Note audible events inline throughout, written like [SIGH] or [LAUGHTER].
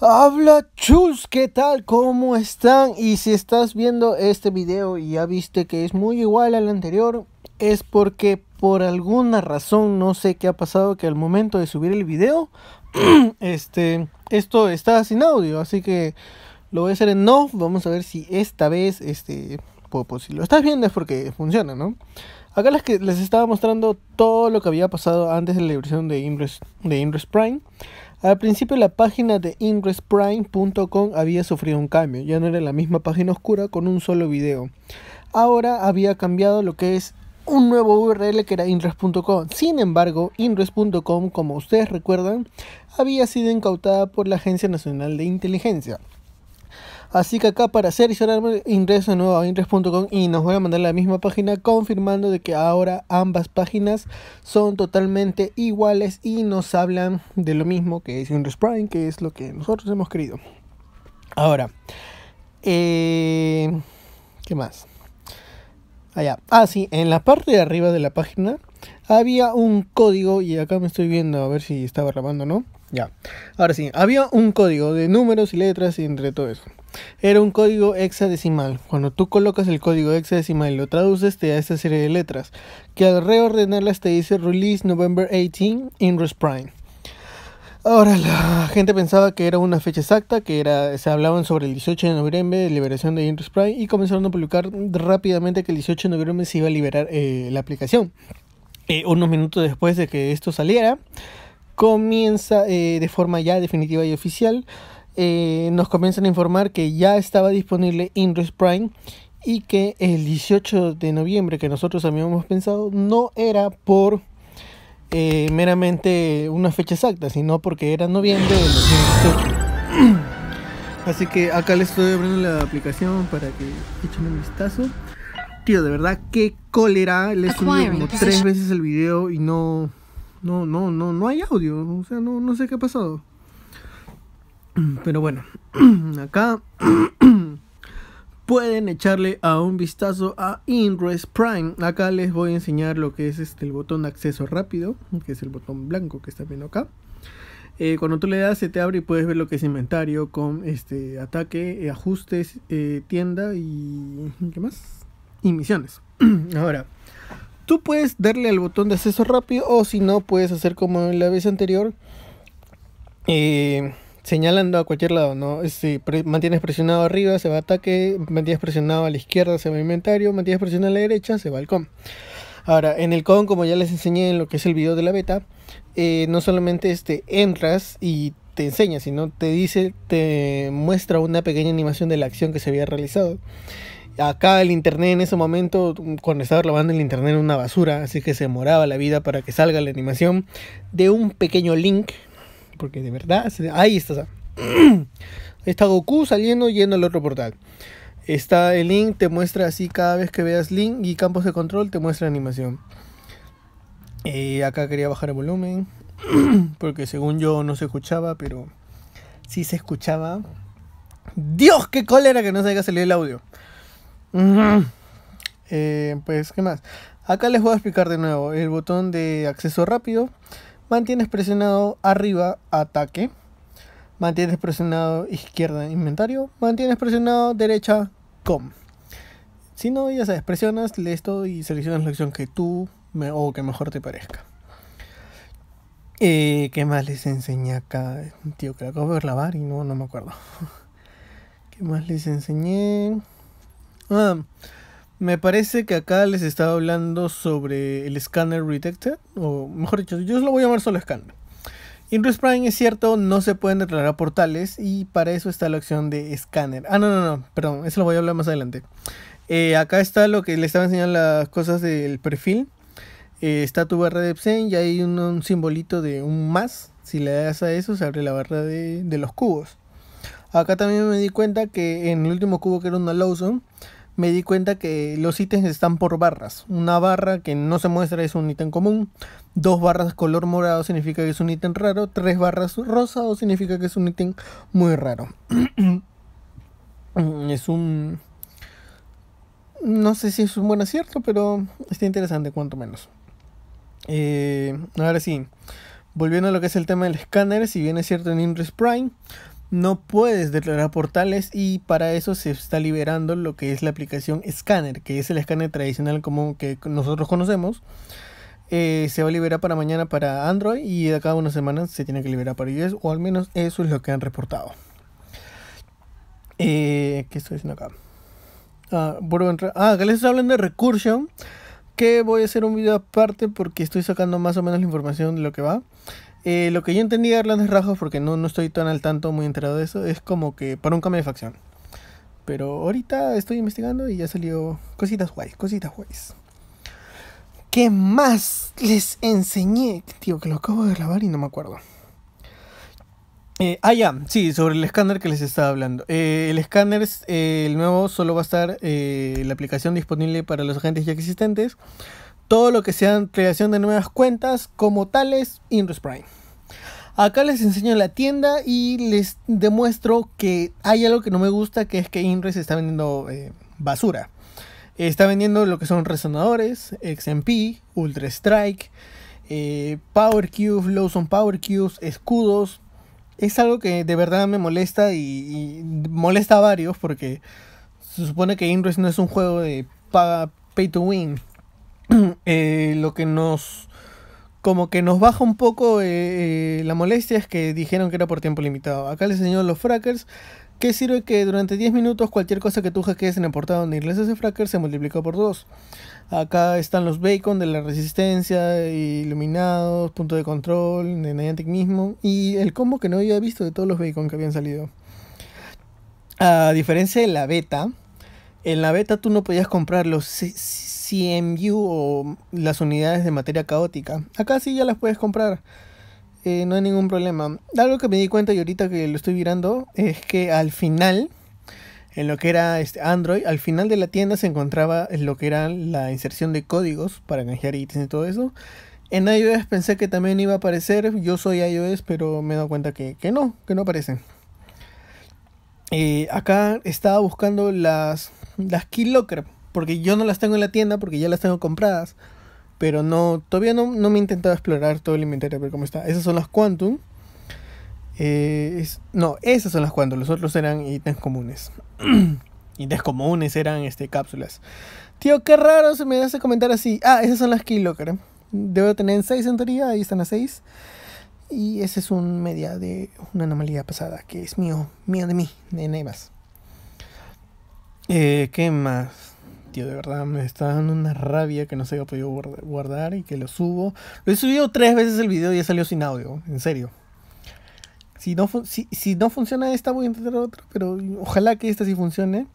Habla chus, ¿qué tal? ¿Cómo están? Y si estás viendo este video y ya viste que es muy igual al anterior, es porque por alguna razón, no sé qué ha pasado, que al momento de subir el video, [CLEARS THROAT] este, esto está sin audio, así que lo voy a hacer en no. vamos a ver si esta vez, este, si lo estás viendo es porque funciona, ¿no? Acá les, les estaba mostrando todo lo que había pasado antes de la versión de de Ingress Prime. Al principio la página de ingressprime.com había sufrido un cambio, ya no era la misma página oscura con un solo video. Ahora había cambiado lo que es un nuevo URL que era inres.com. Sin embargo, inres.com, como ustedes recuerdan, había sido incautada por la Agencia Nacional de Inteligencia. Así que acá para hacer ingreso de nuevo a inres.com y nos voy a mandar la misma página confirmando de que ahora ambas páginas son totalmente iguales y nos hablan de lo mismo que es Inres Prime, que es lo que nosotros hemos querido. Ahora, eh, ¿qué más? Allá. Ah, ah, sí, en la parte de arriba de la página había un código y acá me estoy viendo a ver si estaba grabando, o ¿no? Ya. Ahora sí, había un código de números y letras y entre todo eso. Era un código hexadecimal. Cuando tú colocas el código hexadecimal y lo traduces, te da esta serie de letras, que al reordenarlas te dice Release November 18 in Prime. Ahora, la gente pensaba que era una fecha exacta, que era, se hablaban sobre el 18 de noviembre, de liberación de Inrus Prime, y comenzaron a publicar rápidamente que el 18 de noviembre se iba a liberar eh, la aplicación. Eh, unos minutos después de que esto saliera, comienza eh, de forma ya definitiva y oficial. Eh, nos comienzan a informar que ya estaba disponible Ingress Prime y que el 18 de noviembre que nosotros habíamos pensado no era por eh, meramente una fecha exacta, sino porque era noviembre del 2018. Así que acá les estoy abriendo la aplicación para que echen un vistazo. Tío, de verdad, qué cólera. Les subí como tres veces el video y no, no, no, no, no hay audio. O sea, no, sé qué ha pasado. Pero bueno, [CLEARS THROAT] acá [CLEARS THROAT] pueden echarle a un vistazo a Ingress Prime. Acá les voy a enseñar lo que es este, el botón de acceso rápido, que es el botón blanco que está viendo acá. Eh, cuando tú le das se te abre y puedes ver lo que es inventario con este ataque, eh, ajustes, eh, tienda y ¿qué más? Y misiones. [CLEARS THROAT] Ahora, Tú puedes darle al botón de acceso rápido o si no, puedes hacer como en la vez anterior. Eh, señalando a cualquier lado, ¿no? Si mantienes presionado arriba, se va a ataque, mantienes presionado a la izquierda, se va a inventario, mantienes presionado a la derecha, se va al con. Ahora, en el con, como ya les enseñé en lo que es el video de la beta, eh, no solamente este, entras y te enseña, sino te dice, te muestra una pequeña animación de la acción que se había realizado acá el internet en ese momento, cuando estaba grabando el internet era una basura, así que se demoraba la vida para que salga la animación de un pequeño link, porque de verdad, ahí está. [CLEARS THROAT] está Goku saliendo yendo al otro portal. Está el link, te muestra así cada vez que veas link y campos de control te muestra la animación. Y eh, acá quería bajar el volumen, [CLEARS THROAT] porque según yo no se escuchaba, pero sí se escuchaba. Dios, qué cólera que no se haya salido el audio. Eh, pues, ¿qué más? Acá les voy a explicar de nuevo. El botón de acceso rápido. Mantienes presionado arriba ataque. Mantienes presionado izquierda inventario. Mantienes presionado derecha com. Si no, ya sabes, presionas, lees todo y seleccionas la opción que tú me, o que mejor te parezca. Eh, ¿Qué más les enseñé acá? Tío, que acabo de ver la bar y no, no me acuerdo. [LAUGHS] ¿Qué más les enseñé? Ah, me parece que acá les estaba hablando sobre el Scanner Redacted, o mejor dicho, yo lo voy a llamar solo escáner. In Prime es cierto, no se pueden a portales y para eso está la opción de escáner. Ah, no, no, no, perdón, eso lo voy a hablar más adelante. Eh, acá está lo que les estaba enseñando las cosas del perfil. Eh, está tu barra de Epsen y hay un, simbolito de un más. Si le das a eso, se abre la barra de, de los cubos. Acá también me di cuenta que en el último cubo que era una Lawson, me di cuenta que los ítems están por barras. Una barra que no se muestra es un ítem común. Dos barras color morado significa que es un ítem raro. Tres barras rosado significa que es un ítem muy raro. [CLEARS THROAT] es un... No sé si es un buen acierto, pero está interesante cuanto menos. Eh, ahora sí, volviendo a lo que es el tema del escáner, si bien es cierto en Ingress Prime, no puedes declarar portales y para eso se está liberando lo que es la aplicación Scanner, que es el escáner tradicional común que nosotros conocemos. Eh, se va a liberar para mañana para Android y de cada una semana se tiene que liberar para iOS, o al menos eso es lo que han reportado. Eh, ¿Qué estoy diciendo acá? Ah, acá que les estoy hablando de Recursion, que voy a hacer un video aparte porque estoy sacando más o menos la información de lo que va. Eh, lo que yo entendí a grandes porque no, no estoy tan al tanto, muy enterado de eso, es como que para un cambio de facción. Pero ahorita estoy investigando y ya salió cositas guays, cositas guays. ¿Qué más les enseñé? Tío, que lo acabo de grabar y no me acuerdo. Eh, ah, ya, sí, sobre el escáner que les estaba hablando. Eh, el escáner, es el nuevo, solo va a estar la aplicación disponible para los agentes ya existentes. Todo lo que sea creación de nuevas cuentas, como tales, Indus Prime. Acá les enseño la tienda y les demuestro que hay algo que no me gusta, que es que Inres está vendiendo eh, basura. Está vendiendo lo que son resonadores, XMP, Ultra Strike, eh, Power Power Low Lawson Power Cubes, escudos. Es algo que de verdad me molesta y, molesta a varios porque se supone que Inres no es un juego de paga, pay to win. [CLEARS THROAT] Eh, lo que nos como que nos baja un poco eh, eh, la molestia es que dijeron que era por tiempo limitado. Acá les enseñó los frackers que sirve que durante 10 minutos cualquier cosa que tú hackees en el portal donde a ese fracker se multiplicó por 2. Acá están los bacon de la resistencia, eh, iluminados, punto de control, de Niantic mismo y el combo que no había visto de todos los bacon que habían salido. A diferencia de la beta, en la beta tú no podías comprar los CMU o las unidades de materia caótica. Acá sí ya las puedes comprar. Eh, no hay ningún problema. Algo que me di cuenta y ahorita que lo estoy mirando es que al final, en lo que era este Android, al final de la tienda se encontraba lo que era la inserción de códigos para canjear ítems y todo eso. En iOS pensé que también iba a aparecer. Yo soy iOS, pero me he dado cuenta que, no, que no aparece. Eh, acá estaba buscando las, las key porque yo no las tengo en la tienda porque ya las tengo compradas. Pero no, todavía no, me he intentado explorar todo el inventario, pero cómo está. Esas son las Quantum. Eh, no, esas son las Quantum. Los otros eran ítems comunes. [CLEARS THROAT] ítems comunes eran este, cápsulas. Tío, qué raro se me hace comentar así. Ah, esas son las Keylocker. Debo tener 6 en teoría, ahí están a 6. Y ese es un media de una anomalía pasada, que es mío, mío de mí, de Nevas. Eh, ¿Qué más? de verdad. Me está dando una rabia que no se haya podido guardar y que lo subo. Lo he subido tres veces el video y ya salió sin audio, en serio. Si no, si, no funciona esta, voy a intentar otra, pero ojalá que esta sí funcione.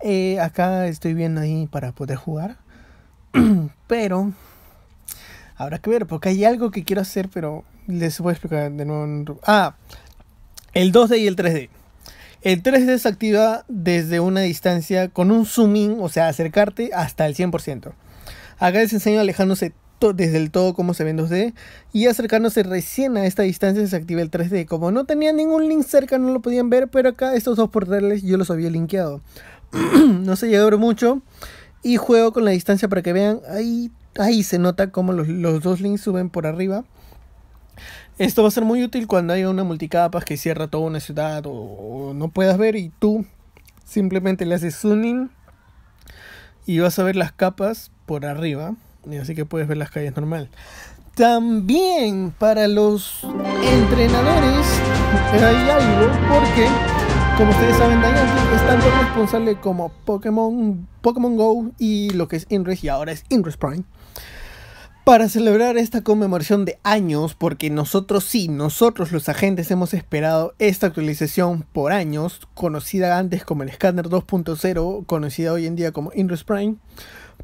Eh, acá estoy viendo ahí para poder jugar. [CLEARS THROAT] pero habrá que ver, porque hay algo que quiero hacer, pero les voy a explicar de nuevo. Ah, el 2D y el 3D. El 3 d se activa desde una distancia con un zoom in, o sea, acercarte hasta el 100%. Acá les enseño alejándose desde el todo como se ven en 2D y acercándose recién a esta distancia se activa el 3D. Como no tenía ningún link cerca no lo podían ver, pero acá estos dos portales yo los había linkeado. [CLEARS THROAT] no se llegó mucho y juego con la distancia para que vean, ahí, ahí se nota como los dos links suben por arriba. Esto va a ser muy útil cuando haya una multicapa que cierra toda una ciudad o, no puedas ver y tú simplemente le haces zooming y vas a ver las capas por arriba y así que puedes ver las calles normal. También para los entrenadores hay algo porque como ustedes saben Niantic es tanto responsable como Pokémon, Pokémon Go y lo que es Inres y ahora es Inres Prime. Para celebrar esta conmemoración de años, porque nosotros sí, nosotros los agentes hemos esperado esta actualización por años, conocida antes como el Scanner 2.0, conocida hoy en día como Ingress Prime,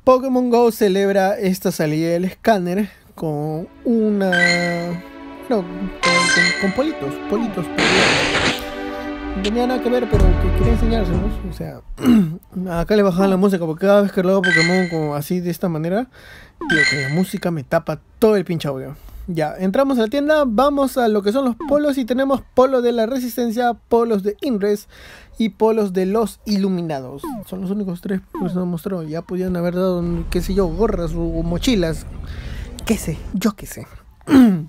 Pokémon Go celebra esta salida del Scanner con una... No, con, con politos, politos, politos no tenía nada que ver, pero que quería enseñárselos. O sea, [CLEARS THROAT] acá le bajaban la música, porque cada vez que lo hago Pokémon como así de esta manera, la música me tapa todo el pinche audio. Ya, entramos a la tienda, vamos a lo que son los polos y tenemos polos de la resistencia, polos de Inres y polos de los iluminados. Son los únicos tres que nos mostró Ya podían haber dado, qué sé yo, gorras o mochilas. Qué sé, yo qué sé.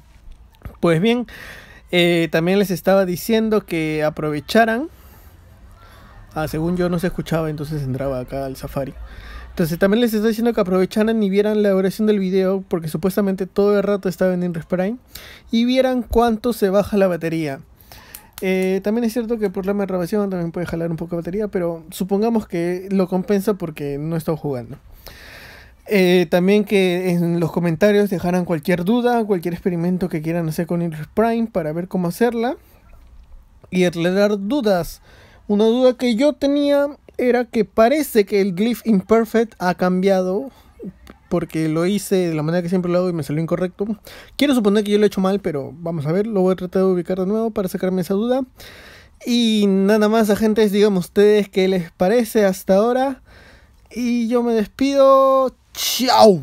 [CLEARS THROAT] pues bien, eh, también les estaba diciendo que aprovecharan. Ah, según yo no se escuchaba, entonces entraba acá al Safari. Entonces también les estaba diciendo que aprovecharan y vieran la duración del video, porque supuestamente todo el rato estaba en Inrespray. y vieran cuánto se baja la batería. Eh, también es cierto que por la grabación también puede jalar un poco de batería, pero supongamos que lo compensa porque no he jugando. Eh, también que en los comentarios dejaran cualquier duda, cualquier experimento que quieran hacer con Iris Prime para ver cómo hacerla y aclarar dudas. Una duda que yo tenía era que parece que el glyph imperfect ha cambiado porque lo hice de la manera que siempre lo hago y me salió incorrecto. Quiero suponer que yo lo he hecho mal, pero vamos a ver, lo voy a tratar de ubicar de nuevo para sacarme esa duda. Y nada más, agentes, digamos ustedes qué les parece hasta ahora. Y yo me despido. 敲。